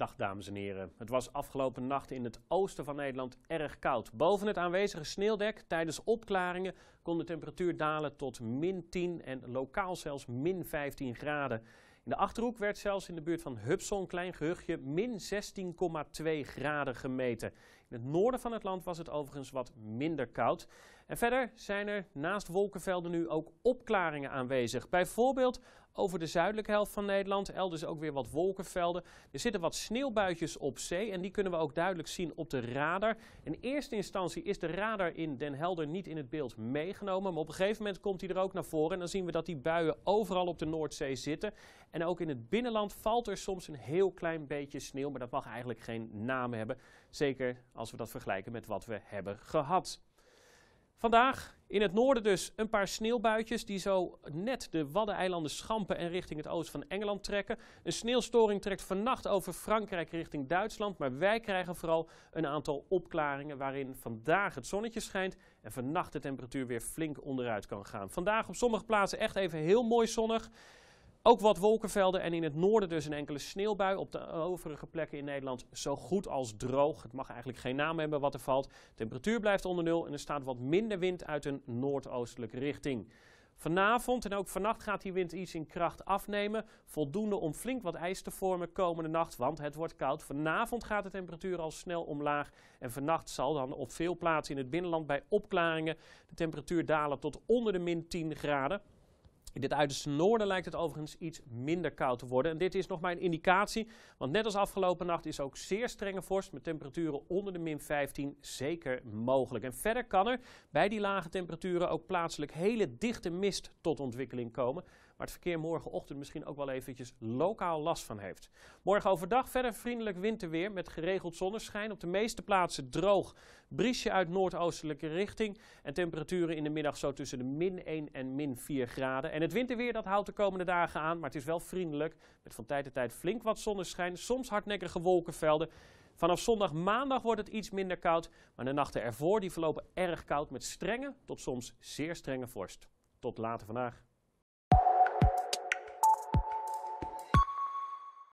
Dag dames en heren. Het was afgelopen nacht in het oosten van Nederland erg koud. Boven het aanwezige sneeuwdek tijdens opklaringen kon de temperatuur dalen tot min 10 en lokaal zelfs min 15 graden. In de Achterhoek werd zelfs in de buurt van Hupsel, een klein gehuchtje, min 16,2 graden gemeten. In het noorden van het land was het overigens wat minder koud. En verder zijn er naast wolkenvelden nu ook opklaringen aanwezig. Bijvoorbeeld over de zuidelijke helft van Nederland, elders ook weer wat wolkenvelden. Er zitten wat sneeuwbuitjes op zee en die kunnen we ook duidelijk zien op de radar. In eerste instantie is de radar in Den Helder niet in het beeld meegenomen, maar op een gegeven moment komt hij er ook naar voren en dan zien we dat die buien overal op de Noordzee zitten. En ook in het binnenland valt er soms een heel klein beetje sneeuw, maar dat mag eigenlijk geen naam hebben. Zeker als we dat vergelijken met wat we hebben gehad. Vandaag in het noorden dus een paar sneeuwbuitjes die zo net de Waddeneilanden schampen en richting het oosten van Engeland trekken. Een sneeuwstoring trekt vannacht over Frankrijk richting Duitsland, maar wij krijgen vooral een aantal opklaringen waarin vandaag het zonnetje schijnt en vannacht de temperatuur weer flink onderuit kan gaan. Vandaag op sommige plaatsen echt even heel mooi zonnig. Ook wat wolkenvelden en in het noorden dus een enkele sneeuwbui. Op de overige plekken in Nederland zo goed als droog. Het mag eigenlijk geen naam hebben wat er valt. temperatuur blijft onder nul en er staat wat minder wind uit een noordoostelijke richting. Vanavond en ook vannacht gaat die wind iets in kracht afnemen. Voldoende om flink wat ijs te vormen komende nacht, want het wordt koud. Vanavond gaat de temperatuur al snel omlaag. En vannacht zal dan op veel plaatsen in het binnenland bij opklaringen de temperatuur dalen tot onder de min 10 graden. In dit uiterste noorden lijkt het overigens iets minder koud te worden. En dit is nog maar een indicatie, want net als afgelopen nacht is ook zeer strenge vorst met temperaturen onder de min 15 zeker mogelijk. En verder kan er bij die lage temperaturen ook plaatselijk hele dichte mist tot ontwikkeling komen het verkeer morgenochtend misschien ook wel eventjes lokaal last van heeft. Morgen overdag verder vriendelijk winterweer met geregeld zonneschijn. Op de meeste plaatsen droog. Briesje uit noordoostelijke richting. En temperaturen in de middag zo tussen de min 1 en min 4 graden. En het winterweer dat houdt de komende dagen aan, maar het is wel vriendelijk. Met van tijd tot tijd flink wat zonneschijn, soms hardnekkige wolkenvelden. Vanaf zondag maandag wordt het iets minder koud, maar de nachten ervoor die verlopen erg koud met strenge tot soms zeer strenge vorst. Tot later vandaag.